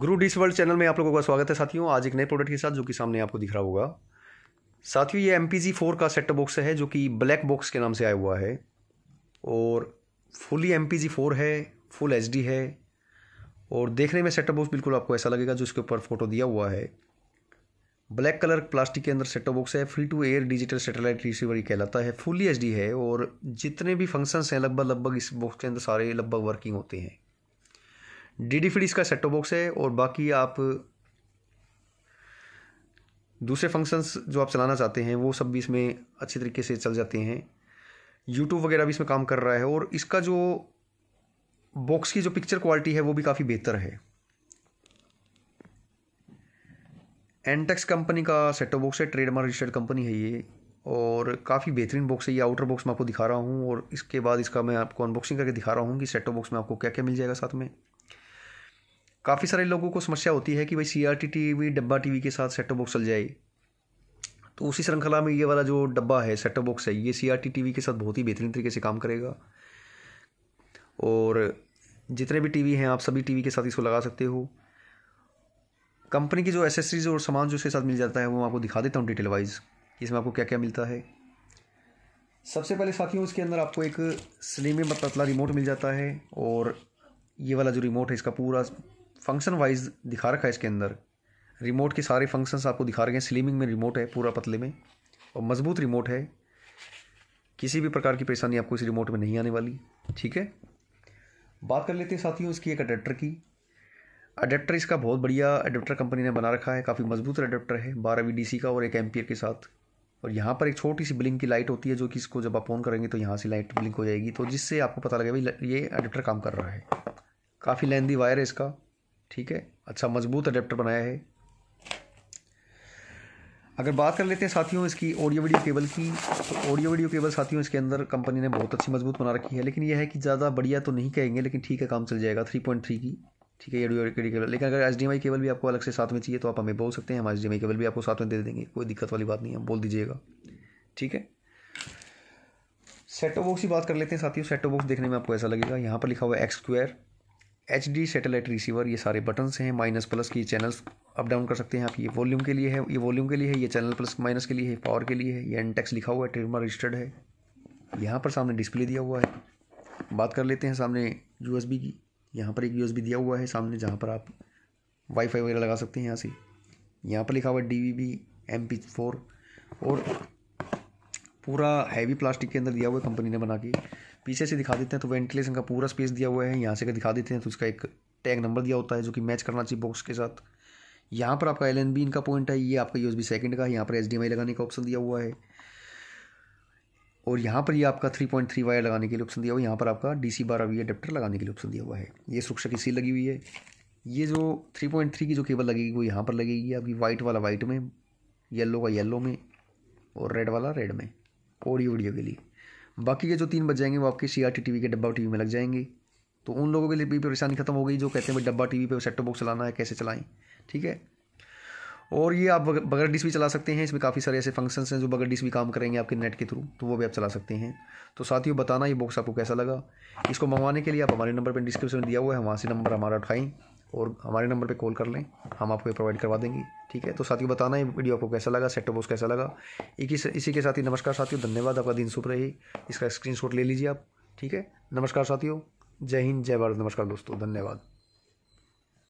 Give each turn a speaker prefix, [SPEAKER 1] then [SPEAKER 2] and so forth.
[SPEAKER 1] गुरु dish world channel में आप लोगों का स्वागत है साथियों आज एक नए प्रोडक्ट के साथ जो कि सामने आपको दिख रहा होगा साथियों ये एम पी जी फोर का सेट बॉक्स है जो कि ब्लैक बॉक्स के नाम से आया हुआ है और fully M P G four है फुल एच डी है और देखने में सेट बॉक्स बिल्कुल आपको ऐसा लगेगा जो इसके ऊपर फोटो दिया हुआ है ब्लैक कलर प्लास्टिक के अंदर सेट बॉक्स है free to air digital satellite receiver कहलाता है फुली एच डी है और जितने भी फंक्शंस हैं लगभग लगभग इस बॉक्स के अंदर सारे लगभग वर्किंग होते हैं डी डी फीड इसका सेटो बॉक्स है और बाकी आप दूसरे फंक्शंस जो आप चलाना चाहते हैं वो सब भी इसमें अच्छे तरीके से चल जाते हैं यूट्यूब वगैरह भी इसमें काम कर रहा है और इसका जो बॉक्स की जो पिक्चर क्वालिटी है वो भी काफ़ी बेहतर है एनटेक्स कंपनी का सेटो बॉक्स है ट्रेडमार्क रजिस्टर्ड कंपनी है ये और काफ़ी बेहतरीन बॉक्स है ये आउटर बॉक्स मैं आपको दिखा रहा हूँ और इसके बाद इसका मैं आपको अनबॉक्सिंग करके दिखा रहा हूँ कि सेटो बॉक्स में आपको क्या क्या मिल जाएगा साथ में काफ़ी सारे लोगों को समस्या होती है कि भाई C R T T V डब्बा टी वी के साथ सेटअप बॉक्स चल जाए तो उसी श्रृंखला में ये वाला जो डब्बा है सेटअप बॉक्स है ये C R T T V के साथ बहुत ही बेहतरीन तरीके से काम करेगा और जितने भी टी वी हैं आप सभी टी वी के साथ इसको लगा सकते हो कंपनी की जो एसेसरीज और सामान जो उसके साथ मिल जाता है वो मैं आपको दिखा देता हूँ डिटेल वाइज इसमें आपको क्या क्या मिलता है सबसे पहले साथियों इसके अंदर आपको एक स्लिम पतला रिमोट मिल जाता है और ये वाला जो रिमोट है इसका पूरा फंक्शन वाइज दिखा रखा है इसके अंदर रिमोट के सारे फंक्शंस आपको दिखा रखे हैं स्लिमिंग में रिमोट है पूरा पतले में और मजबूत रिमोट है किसी भी प्रकार की परेशानी आपको इस रिमोट में नहीं आने वाली ठीक है बात कर लेते हैं साथियों इसकी एक अडेप्टर की अडेप्टर इसका बहुत बढ़िया अडेप्टर कंपनी ने बना रखा है काफ़ी मजबूत अडेप्टर है बारह वी डी का और एक एम्पियर के साथ और यहाँ पर एक छोटी सी ब्लिंक की लाइट होती है जो कि इसको जब आप ऑन करेंगे तो यहाँ से लाइट ब्लिंक हो जाएगी तो जिससे आपको पता लगेगा ये अडेप्टर काम कर रहा है काफ़ी लेंदी वायर है इसका ठीक है अच्छा मजबूत अडेप्टर बनाया है अगर बात कर लेते हैं साथियों इसकी ऑडियो वीडियो केबल की तो ऑडियो वीडियो केबल साथियों इसके अंदर कंपनी ने बहुत अच्छी मजबूत बना रखी है लेकिन यह है कि ज़्यादा बढ़िया तो नहीं कहेंगे लेकिन ठीक है काम चल जाएगा थ्री पॉइंट थ्री की ठीक है ऑडियो वीडियो केबल लेकिन अगर एच केबल भी आपको अलग से साथ में चाहिए तो आप हमें बोल सकते हैं हम एच केबल भी आपको साथ में दे देंगे कोई दिक्कत वाली बात नहीं है बोल दीजिएगा ठीक है सेटो बॉक्स की बात कर लेते हैं साथियों सेटो बॉक्स देखने में आपको ऐसा लगेगा यहाँ पर लिखा हुआ है X square H D satellite receiver ये सारे बटन्स हैं माइनस प्लस की चैनल्स अप डाउन कर सकते हैं आप ये वॉल्यूम के लिए है ये वॉल्यूम के लिए है ये चैनल प्लस माइनस के लिए है पावर के लिए है ये एनटेक्स e लिखा हुआ है ट्रेडमार रजिस्टर्ड है यहाँ पर सामने डिस्प्ले दिया हुआ है बात कर लेते हैं सामने यू की यहाँ पर एक यू दिया हुआ है सामने जहाँ पर आप वाईफाई वगैरह लगा सकते हैं यहाँ से यहाँ पर लिखा हुआ है D V B M P four और पूरा हैवी प्लास्टिक के अंदर दिया हुआ है कंपनी ने बना के पीछे से दिखा देते हैं तो वेंटिलेशन का पूरा स्पेस दिया हुआ है यहाँ से दिखा देते हैं तो उसका एक टैग नंबर दिया होता है जो कि मैच करना चाहिए बॉक्स के साथ यहाँ पर आपका एल एन बी इनका पॉइंट है ये आपका यूएसबी सेकंड का है यहाँ पर एच लगाने का ऑप्शन दिया हुआ है और यहाँ पर ये आपका थ्री पॉइंट थ्री वायर लगाने के लिए ऑप्शन दिया हुआ है यहाँ पर आपका डी सी बारह वी एडेप्टर लगाने के लिए ऑप्शन दिया हुआ है ये सुरक्षा की सील लगी हुई है ये जो थ्री पॉइंट थ्री की जो केबल लगेगी वो यहाँ पर लगेगी अभी वाइट वाला वाइट में येल्लो का येलो में और रेड वाला रेड में ऑडियो वीडियो के लिए बाकी के जो तीन बच जाएंगे वो आपके सी आर टी टी के डब्बा टी में लग जाएंगे तो उन लोगों के लिए भी परेशानी खत्म हो गई जो कहते हैं भाई डब्बा टी वी पर सेट बॉक्स चलाना है कैसे चलाएं ठीक है और ये आप बगर डिस भी चला सकते हैं इसमें काफ़ी सारे ऐसे फंक्शंस हैं जो बगर डिस भी काम करेंगे आपके नेट के थ्रू तो वो भी आप चला सकते हैं तो साथ ही बताना ये बॉक्स आपको कैसा लगा इसको मंगवाने के लिए आप हमारे नंबर पर डिस्क्रिप्शन में दिया हुआ है वहाँ से नंबर हमारा उठाएँ और हमारे नंबर पे कॉल कर लें हम आपको ये प्रोवाइड करवा देंगे ठीक है तो साथियों बताना है वीडियो आपको कैसा लगा सेटअप बॉक्स कैसा लगा एक इस, इसी के साथ ही नमस्कार साथियों धन्यवाद आपका दिन शुभ रहे इसका स्क्रीनशॉट ले लीजिए आप ठीक है नमस्कार साथियों जय हिंद जय भारत नमस्कार दोस्तों धन्यवाद